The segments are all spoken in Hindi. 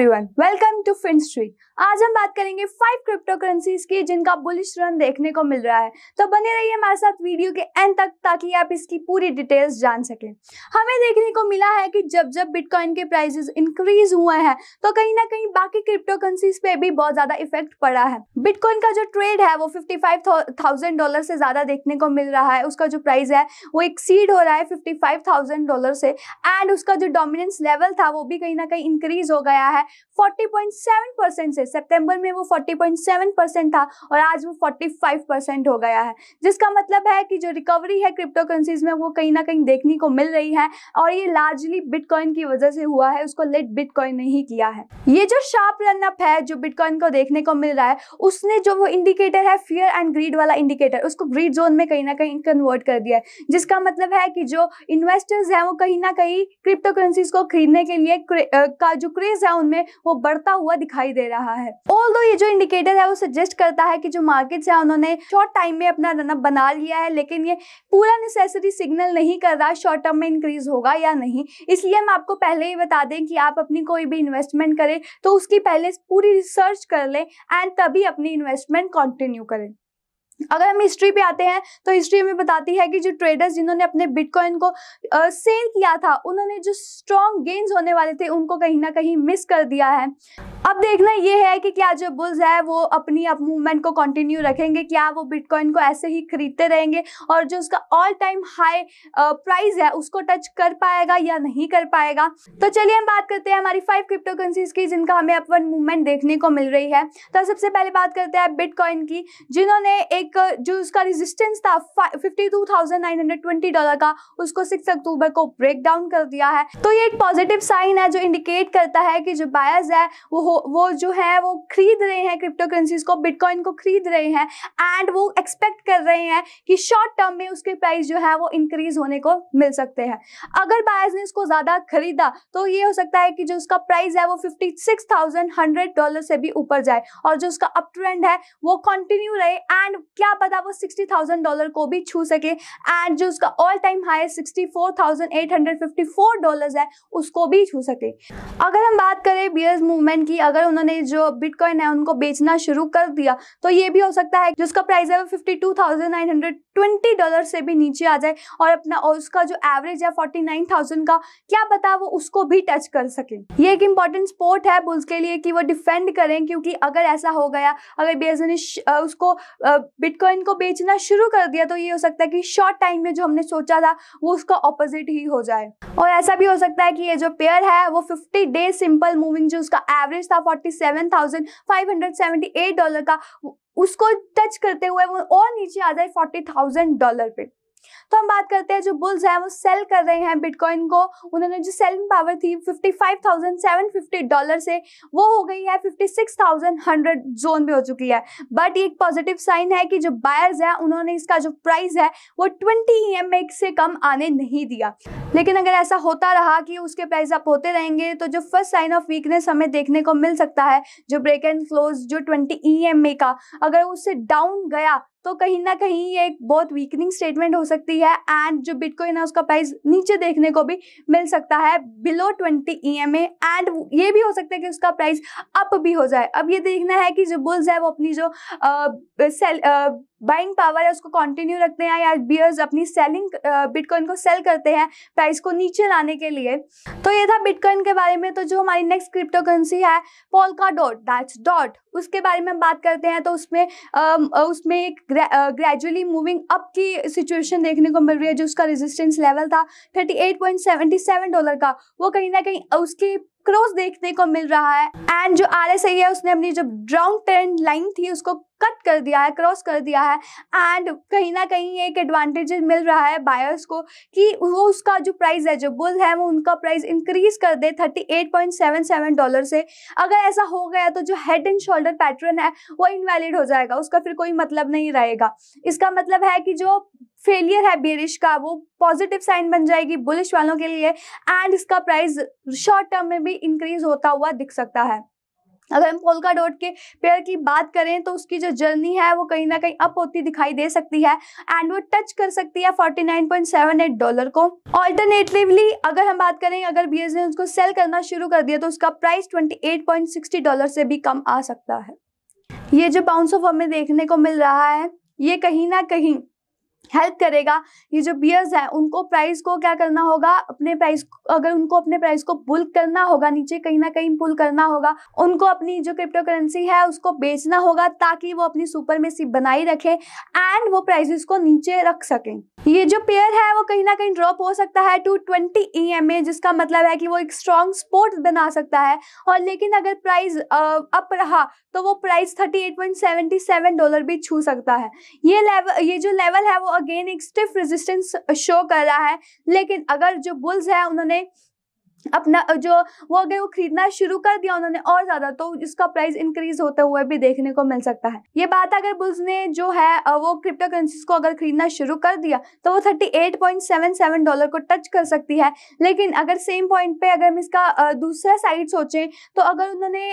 everyone welcome to Fin Street आज हम बात करेंगे फाइव क्रिप्टो करेंसीज की जिनका बुलिश रन देखने को मिल रहा है तो बने रहिए हमारे साथ वीडियो के एंड तक ताकि आप इसकी पूरी डिटेल्स जान सकें हमें देखने को मिला है कि जब जब बिटकॉइन के प्राइसेस इंक्रीज हुए हैं तो कहीं ना कहीं बाकी क्रिप्टो करेंसीज पे भी बहुत ज्यादा इफेक्ट पड़ा है बिटकॉइन का जो ट्रेड है वो फिफ्टी डॉलर से ज्यादा देखने को मिल रहा है उसका जो प्राइस है वो एक हो रहा है फिफ्टी डॉलर से एंड उसका जो डोमिनेंस लेवल था वो भी कहीं ना कहीं इंक्रीज हो गया है 40.7 परसेंट से सितंबर में वो 40.7 परसेंट था और आज वो 45 परसेंट हो गया है जिसका मतलब है कि जो रिकवरी है क्रिप्टो करेंसीज में वो कहीं ना कहीं देखने को मिल रही है और ये लार्जली बिटकॉइन की वजह से हुआ है उसको लेट बिटकॉइन ने ही किया है ये जो शार्प रन अप है जो बिटकॉइन को देखने को मिल रहा है उसने जो वो इंडिकेटर है फियर एंड ग्रीड वाला इंडिकेटर उसको ग्रीड जोन में कहीं ना कहीं कन्वर्ट कर दिया है जिसका मतलब है कि जो इन्वेस्टर्स हैं वो कहीं ना कहीं क्रिप्टो करेंसीज को खरीदने के लिए का जो क्रेज है उनमें है वो बढ़ता हुआ दिखाई दे रहा है ऑल ये जो इंडिकेटर है वो सजेस्ट करता है कि जो मार्केट है उन्होंने शॉर्ट टाइम में अपना रनअप बना लिया है लेकिन ये पूरा नेसेसरी सिग्नल नहीं कर रहा शॉर्ट टर्म में इंक्रीज होगा या नहीं इसलिए हम आपको पहले ही बता दें कि आप अपनी कोई भी इन्वेस्टमेंट करें तो उसकी पहले पूरी रिसर्च कर लें एंड तभी अपनी इन्वेस्टमेंट कंटिन्यू करें अगर हम हिस्ट्री पे आते हैं तो हिस्ट्री हमें बताती है कि जो ट्रेडर्स जिन्होंने अपने बिटकॉइन को सेल किया था उन्होंने जो स्ट्रॉन्ग गेन्स होने वाले थे उनको कहीं ना कहीं मिस कर दिया है अब देखना यह है कि क्या जो बुल्स है वो अपनी अप मूवमेंट को कंटिन्यू रखेंगे क्या वो बिटकॉइन को ऐसे ही खरीदते रहेंगे और जो उसका ऑल टाइम हाई प्राइस है उसको टच कर पाएगा या नहीं कर पाएगा तो चलिए हम बात करते हैं हमारी फाइव क्रिप्टो करेंसीज की जिनका हमें अपन मूवमेंट देखने को मिल रही है तो सबसे पहले बात करते हैं बिटकॉइन की जिन्होंने एक जो उसका रिजिस्टेंस था fifty two thousand nine hundred twenty dollar का उसको सिक्स अक्टूबर को ब्रेक डाउन कर दिया है तो ये एक पॉजिटिव साइन है जो इंडिकेट करता है कि जो बायर्स है वो वो जो है वो खरीद रहे हैं क्रिप्टो करेंसीज को बिटकॉइन को खरीद रहे हैं एंड वो एक्सपेक्ट कर रहे हैं कि शॉर्ट टर्म में उसके प्राइस जो है वो इंक्रीज होने को मिल सकते हैं अगर बायर्स ने इसको ज़्यादा खरीदा तो ये हो सकता है कि जो उसका प्राइस है वो fifty six thousand hundred dollar से भी ऊपर जाए और जो उसका अप ट्रेंड है वो कंटिन्यू रहे एंड क्या पता वो सिक्सटी थाउजेंड डॉलर को भी छू सके एंड जो उसका all time high sixty four thousand eight hundred fifty four dollar है उसको भी छू सके अगर हम बात करें बियर्स मूवमेंट की अगर उन्होंने जो बिटकॉइन है उनको बेचना शुरू कर दिया तो ये भी हो सकता है जिसका प्राइस है वो fifty two thousand nine hundred twenty dollar से भी नीचे आ जाए और अपना और उसका जो एवरेज है फोर्टी नाइन थाउजेंड का क्या पता वो उसको भी टच कर सके ये एक इंपॉर्टेंट स्पोर्ट है बुल्स के लिए कि वो डिफेंड करें क्योंकि अगर ऐसा हो गया अगर बीएसए ने उसको बिटकॉइन को बेचना शुरू कर दिया तो ये हो सकता है कि शॉर्ट टाइम में जो हमने सोचा था वो उसका ऑपोजिट ही हो जाए और ऐसा भी हो सकता है कि ये जो पेयर है वो 50 डे सिंपल मूविंग जो उसका एवरेज था 47,578 डॉलर का उसको टच करते हुए वो और नीचे आ जाए 40,000 डॉलर पे तो हम बात करते हैं जो बुल्स हैं वो सेल कर रहे हैं बिटकॉइन को उन्होंने जो सेलिंग पावर थी 55,750 डॉलर से वो हो गई है 56,100 जोन भी हो चुकी है बट एक पॉजिटिव साइन है कि जो बायर्स हैं उन्होंने इसका जो प्राइस है वो 20 ई एम से कम आने नहीं दिया लेकिन अगर ऐसा होता रहा कि उसके प्राइस अप होते रहेंगे तो जो फर्स्ट साइन ऑफ वीकनेस हमें देखने को मिल सकता है जो ब्रेक एंड क्लोज जो ट्वेंटी ई e का अगर उससे डाउन गया तो कहीं ना कहीं ये एक बहुत वीकनिंग स्टेटमेंट हो सकती है एंड जो बिटकॉइन है उसका प्राइस नीचे देखने को भी मिल सकता है below twenty E M A and ये भी हो सकता है कि उसका प्राइस अप भी हो जाए अब ये देखना है कि जो बुल्स है वो अपनी जो आ, सेल आ, बाइंग पावर है उसको कंटिन्यू रखते हैं या बियर्स अपनी सेलिंग बिटकॉइन को सेल करते हैं प्राइस को नीचे लाने के लिए तो ये था बिटकॉइन के बारे में तो जो हमारी नेक्स्ट क्रिप्टो करेंसी है पोलका डॉट दैट्स डॉट उसके बारे में हम बात करते हैं तो उसमें उसमें एक ग्रेजुअली मूविंग अप की सिचुएशन देखने को मिल रही है जो उसका रेजिस्टेंस लेवल था थर्टी डॉलर का वो कहीं ना कहीं उसके क्लोज देखने को मिल रहा है एंड जो आर है उसने अपनी जो ड्राउन ट्रेंड लाइन थी उसको कट कर दिया है क्रॉस कर दिया है एंड कहीं ना कहीं एक एडवांटेज मिल रहा है बायर्स को कि वो उसका जो प्राइस है जो बुल है वो उनका प्राइस इंक्रीज कर दे 38.77 डॉलर से अगर ऐसा हो गया तो जो हेड एंड शोल्डर पैटर्न है वो इनवैलिड हो जाएगा उसका फिर कोई मतलब नहीं रहेगा इसका मतलब है कि जो फेलियर है बेरिश का वो पॉजिटिव साइन बन जाएगी बुलिश वालों के लिए एंड इसका प्राइस शॉर्ट टर्म में भी इंक्रीज होता हुआ दिख सकता है अगर हम पोलका डॉट के पेयर की बात करें तो उसकी जो जर्नी है वो कहीं ना कहीं अप होती दिखाई दे सकती है एंड वो टच कर सकती है 49.78 डॉलर को ऑल्टरनेटिवली अगर हम बात करें अगर बी ने उसको सेल करना शुरू कर दिया तो उसका प्राइस 28.60 डॉलर से भी कम आ सकता है ये जो बाउंस ऑफ हमें देखने को मिल रहा है ये कहीं ना कहीं हेल्प करेगा ये जो बियर्स हैं उनको प्राइस को क्या करना होगा अपने प्राइस अगर उनको अपने प्राइस को पुल करना होगा नीचे कहीं ना कहीं पुल करना होगा उनको अपनी जो क्रिप्टो करेंसी है उसको बेचना होगा ताकि वो अपनी सुपर में सी बनाई रखें एंड वो प्राइजेस को नीचे रख सकें ये जो पेयर है वो कहीं ना कहीं ड्रॉप हो सकता है to twenty E M A जिसका मतलब है कि वो एक स्ट्रॉन्ग स्पोर्ट बना सकता है और लेकिन अगर प्राइस अप रहा तो वो price thirty eight point seventy seven dollar भी छू सकता है ये लेवल ये जो लेवल है वो अगेन एक स्टिफ रेजिस्टेंस शो कर रहा है लेकिन अगर जो बुल्स है उन्होंने अपना जो वो अगर वो खरीदना शुरू कर दिया उन्होंने और ज़्यादा तो इसका प्राइस इंक्रीज होते हुए भी देखने को मिल सकता है ये बात अगर बुल्स ने जो है वो क्रिप्टो करेंसी को अगर खरीदना शुरू कर दिया तो वो 38.77 डॉलर को टच कर सकती है लेकिन अगर सेम पॉइंट पे अगर हम इसका दूसरा साइड सोचें तो अगर उन्होंने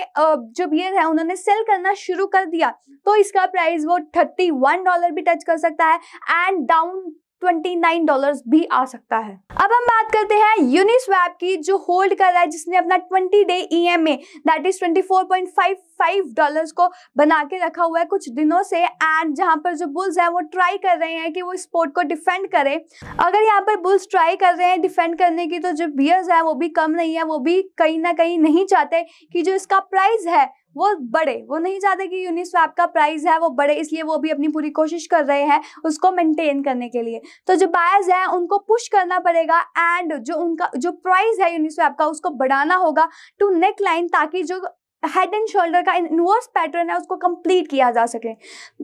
जो बियर है उन्होंने सेल करना शुरू कर दिया तो इसका प्राइस वो थर्टी डॉलर भी टच कर सकता है एंड डाउन 29 डॉलर्स भी आ सकता है अब हम बात करते हैं यूनिस्वैप की जो होल्ड कर रहा है जिसने अपना 20 day EMA that is 24.55 dollars को बना के रखा हुआ है कुछ दिनों से एंड जहां पर जो बुल्स हैं वो ट्राई कर रहे हैं कि वो स्पोर्ट को डिफेंड करें अगर यहाँ पर बुल्स ट्राई कर रहे हैं डिफेंड करने की तो जो बियर्स है वो भी कम नहीं है वो भी कहीं ना कहीं नहीं चाहते कि जो इसका प्राइस है वो बढ़े वो नहीं चाहते कि यूनिस्वैप का प्राइस है वो बढ़े इसलिए वो भी अपनी पूरी कोशिश कर रहे हैं उसको मेंटेन करने के लिए तो जो बायर्स है उनको पुश करना पड़ेगा एंड जो उनका जो प्राइस है यूनिस्वैप का उसको बढ़ाना होगा टू नेक लाइन ताकि जो हेड एंड शोल्डर का इनवर्स पैटर्न है उसको कंप्लीट किया जा सके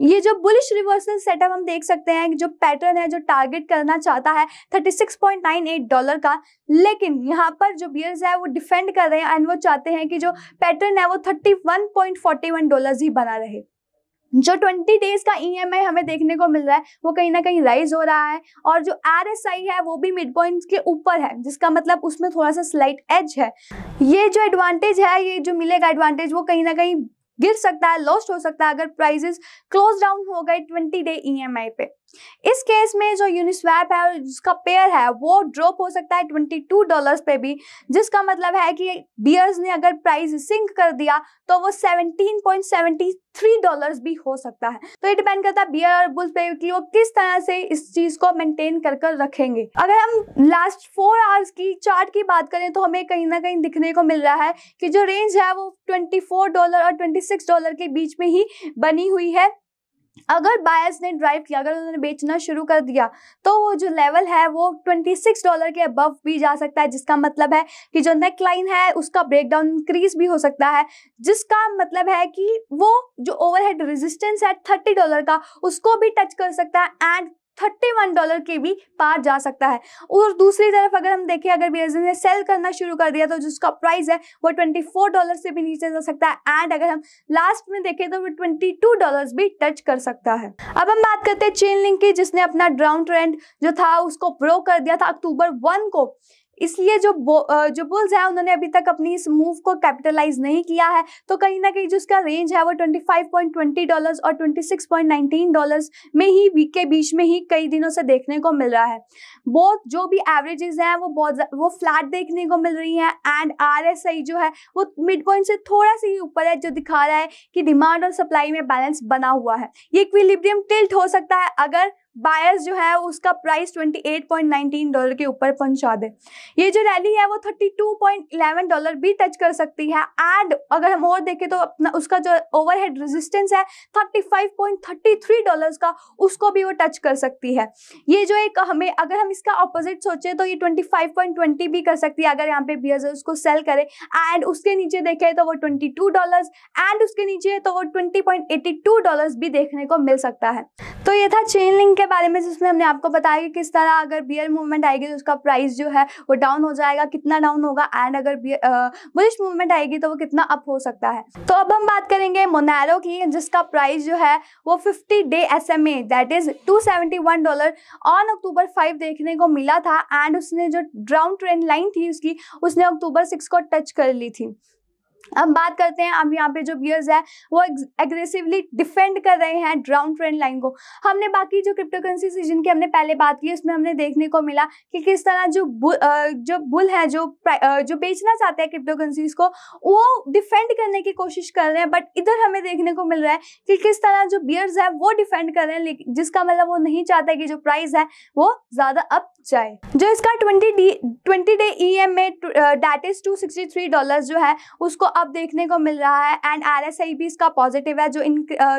ये जो बुलिश रिवर्सल सेटअप हम देख सकते हैं जो पैटर्न है जो टारगेट करना चाहता है 36.98 डॉलर का लेकिन यहाँ पर जो बियर्स है वो डिफेंड कर रहे हैं एंड वो चाहते हैं कि जो पैटर्न है वो 31.41 डॉलर्स ही बना रहे जो 20 डेज का ई e हमें देखने को मिल रहा है वो कहीं ना कहीं राइज हो रहा है और जो आर है वो भी मिड पॉइंट के ऊपर है जिसका मतलब उसमें थोड़ा सा स्लाइट एज है ये जो एडवांटेज है ये जो मिलेगा एडवांटेज वो कहीं ना कहीं गिर सकता है लॉस्ट हो सकता है अगर प्राइजेस क्लोज डाउन हो गए ट्वेंटी डे ई e पे इस केस में जो यूनिस्वैप है जिसका पेयर है वो ड्रॉप हो सकता है ट्वेंटी टू डॉलर्स पे भी जिसका मतलब है कि बियर्स ने अगर प्राइस सिंक कर दिया तो वो seventeen point seventy three dollars भी हो सकता है तो ये डिपेंड करता है बियर और बुल्स पे कि वो किस तरह से इस चीज को मेंटेन कर कर रखेंगे अगर हम लास्ट फोर आवर्स की चार्ट की बात करें तो हमें कहीं ना कहीं दिखने को मिल रहा है कि जो रेंज है वो ट्वेंटी डॉलर और ट्वेंटी डॉलर के बीच में ही बनी हुई है अगर बायर्स ने ड्राइव किया अगर उन्होंने बेचना शुरू कर दिया तो वो जो लेवल है वो 26 डॉलर के अबव भी जा सकता है जिसका मतलब है कि जो नेक लाइन है उसका ब्रेकडाउन इंक्रीज भी हो सकता है जिसका मतलब है कि वो जो ओवरहेड रेजिस्टेंस है 30 डॉलर का उसको भी टच कर सकता है एंड थर्टी वन डॉलर के भी पार जा सकता है और दूसरी तरफ अगर हम देखें अगर बीएसएन ने सेल करना शुरू कर दिया तो जिसका प्राइस है वो ट्वेंटी फोर डॉलर से भी नीचे जा सकता है एंड अगर हम लास्ट में देखें तो वो ट्वेंटी टू डॉलर भी टच कर सकता है अब हम बात करते हैं चेन लिंक की जिसने अपना ड्राउन ट्रेंड जो था उसको ब्रो कर दिया था अक्टूबर वन को इसलिए जो बो, जो बुल्स है उन्होंने अभी तक अपनी इस मूव को कैपिटलाइज नहीं किया है तो कहीं ना कहीं जो उसका रेंज है वो 25.20 डॉलर्स और 26.19 डॉलर्स में ही वीक के बीच में ही कई दिनों से देखने को मिल रहा है बोथ जो भी एवरेजेस हैं वो बहुत वो फ्लैट देखने को मिल रही हैं एंड आर जो है वो मिड पॉइंट से थोड़ा सा ही ऊपर है जो दिखा रहा है कि डिमांड और सप्लाई में बैलेंस बना हुआ है ये इक्विलिब्रियम टिल्ट हो सकता है अगर बायर्स जो है उसका प्राइस 28.19 डॉलर के ऊपर पहुंचा दे ये जो रैली है वो 32.11 डॉलर भी टच कर सकती है एंड अगर हम और देखें तो अपना उसका जो ओवरहेड रेजिस्टेंस है 35.33 डॉलर्स का उसको भी वो टच कर सकती है ये जो एक हमें अगर हम इसका ऑपोजिट सोचे तो ये 25.20 भी कर सकती है अगर यहाँ पे बियर्स उसको सेल करे एंड उसके नीचे देखे तो वो ट्वेंटी डॉलर्स एंड उसके नीचे तो वो ट्वेंटी डॉलर्स भी देखने को मिल सकता है तो ये था चेन लिंक के बारे में जिसमें हमने आपको बताया कि किस तरह अगर बियर मूवमेंट आएगी तो उसका प्राइस जो है वो डाउन हो जाएगा कितना डाउन होगा एंड अगर बुलिश मूवमेंट आएगी तो वो कितना अप हो सकता है तो अब हम बात करेंगे मोनैरो की जिसका प्राइस जो है वो fifty day S M A that is two seventy one dollar on October five देखने को मिला था एंड उसने जो डाउन ट्रेंड लाइन थी उसकी उसने अक्टूबर सिक्स को टच कर ली थी अब बात करते हैं अब यहाँ पे जो बियर्स है वो एग्रेसिवली डिफेंड कर रहे हैं ड्राउन ट्रेंड लाइन को हमने बाकी जो क्रिप्टो करेंसी सीजन की हमने पहले बात की उसमें हमने देखने को मिला कि किस तरह जो बुल, जो बुल है जो जो बेचना चाहते हैं क्रिप्टो करेंसीज को वो डिफेंड करने की कोशिश कर रहे हैं बट इधर हमें देखने को मिल रहा है कि किस तरह जो बियर्स है वो डिफेंड कर रहे हैं जिसका मतलब वो नहीं चाहता कि जो प्राइस है वो ज़्यादा अप जाए जो इसका twenty D twenty day E M A that is two sixty three dollar जो है उसको अब देखने को मिल रहा है एंड आर एस आई भी इसका पॉजिटिव है जो इन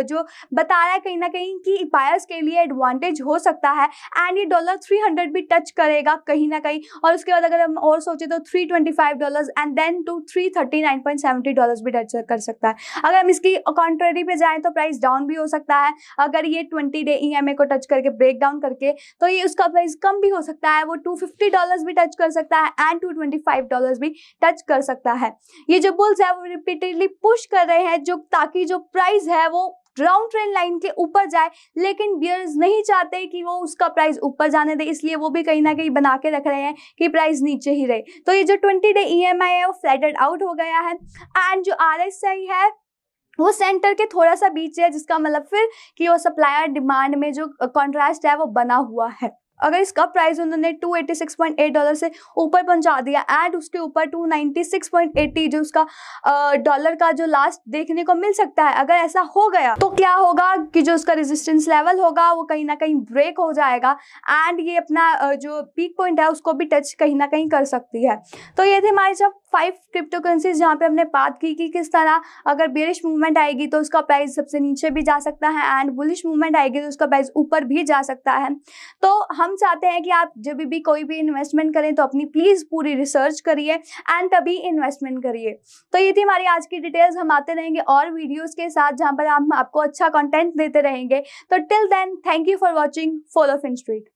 जो बता रहा है कहीं ना कहीं कि बायर्स के लिए एडवांटेज हो सकता है एंड ये डॉलर थ्री हंड्रेड भी टच करेगा कहीं ना कहीं और उसके बाद अगर हम और सोचें तो three twenty five dollar and then to three thirty nine point seventy dollar भी टच कर सकता है अगर हम इसकी कॉन्ट्रेरी पे जाएँ तो प्राइस डाउन भी हो सकता है अगर ये twenty day E M A को टच करके ब्रेक डाउन करके तो ये उसका प्राइस कम भी हो सकता है वो टू फिफ्टी डॉलर भी टच कर सकता है and two twenty five dollar भी टच कर सकता है ये जो बुल्स है वो रिपीटेडली पुश कर रहे हैं जो ताकि जो प्राइस है वो ग्राउंड ट्रेन लाइन के ऊपर जाए लेकिन बियर्स नहीं चाहते कि वो उसका प्राइस ऊपर जाने दे इसलिए वो भी कहीं ना कहीं बना के रख रहे हैं कि प्राइस नीचे ही रहे तो ये जो 20 डे ई है वो फ्लैटेड आउट हो गया है एंड जो आर है वो सेंटर के थोड़ा सा बीच है जिसका मतलब फिर कि वो सप्लायर डिमांड में जो कॉन्ट्रास्ट है वो बना हुआ है अगर इसका प्राइस उन्होंने 286.8 डॉलर से ऊपर पहुंचा दिया एंड उसके ऊपर 296.80 जो उसका डॉलर का जो लास्ट देखने को मिल सकता है अगर ऐसा हो गया तो क्या होगा कि जो उसका रेजिस्टेंस लेवल होगा वो कहीं ना कहीं ब्रेक हो जाएगा एंड ये अपना जो पीक पॉइंट है उसको भी टच कहीं ना कहीं कर सकती है तो ये थे हमारे जब फाइव क्रिप्टो करेंसीज जहाँ पे हमने बात की कि किस तरह अगर बेरिश मूवमेंट आएगी तो उसका प्राइस सबसे नीचे भी जा सकता है एंड बुलिश मूवमेंट आएगी तो उसका प्राइस ऊपर भी जा सकता है तो हम हम चाहते हैं कि आप जब भी कोई भी इन्वेस्टमेंट करें तो अपनी प्लीज़ पूरी रिसर्च करिए एंड तभी इन्वेस्टमेंट करिए तो ये थी हमारी आज की डिटेल्स हम आते रहेंगे और वीडियोज़ के साथ जहाँ पर हम आपको अच्छा कॉन्टेंट देते रहेंगे तो till then thank you for watching follow Fin street